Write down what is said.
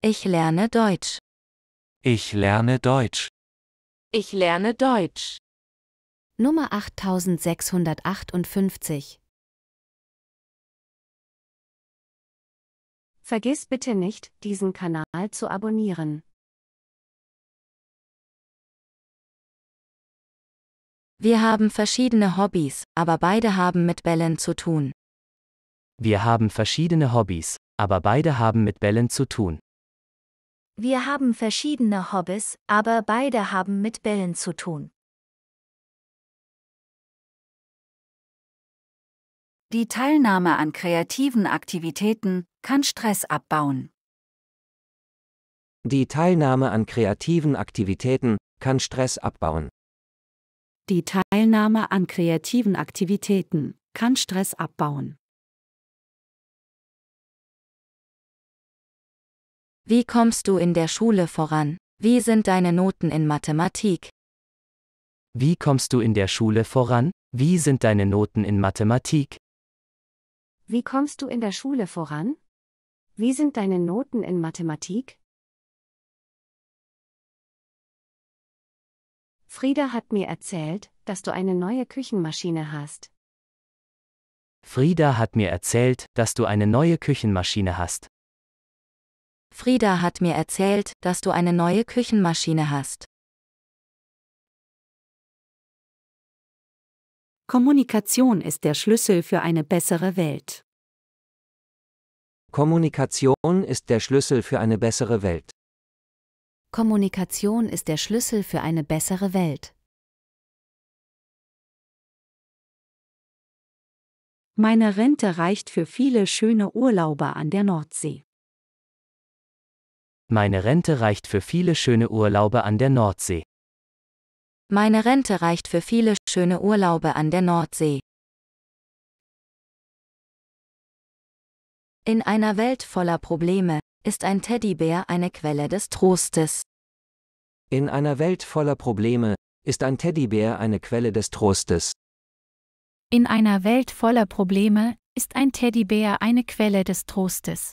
Ich lerne Deutsch. Ich lerne Deutsch. Ich lerne Deutsch. Nummer 8658. Vergiss bitte nicht, diesen Kanal zu abonnieren. Wir haben verschiedene Hobbys, aber beide haben mit Bällen zu tun. Wir haben verschiedene Hobbys, aber beide haben mit Bällen zu tun. Wir haben verschiedene Hobbys, aber beide haben mit Bällen zu tun. Die Teilnahme an kreativen Aktivitäten kann Stress abbauen. Die Teilnahme an kreativen Aktivitäten kann Stress abbauen. Die Teilnahme an kreativen Aktivitäten kann Stress abbauen. Wie kommst du in der Schule voran? Wie sind deine Noten in Mathematik? Wie kommst du in der Schule voran? Wie sind deine Noten in Mathematik? Wie kommst du in der Schule voran? Wie sind deine Noten in Mathematik? Frieda hat mir erzählt, dass du eine neue Küchenmaschine hast. Frieda hat mir erzählt, dass du eine neue Küchenmaschine hast. Frieda hat mir erzählt, dass du eine neue Küchenmaschine hast. Kommunikation ist der Schlüssel für eine bessere Welt. Kommunikation ist der Schlüssel für eine bessere Welt. Kommunikation ist der Schlüssel für eine bessere Welt. Meine Rente reicht für viele schöne Urlaube an der Nordsee. Meine Rente reicht für viele schöne Urlaube an der Nordsee. Meine Rente reicht für viele schöne Urlaube an der Nordsee. In einer Welt voller Probleme ist ein Teddybär eine Quelle des Trostes. In einer Welt voller Probleme ist ein Teddybär eine Quelle des Trostes. In einer Welt voller Probleme ist ein Teddybär eine Quelle des Trostes.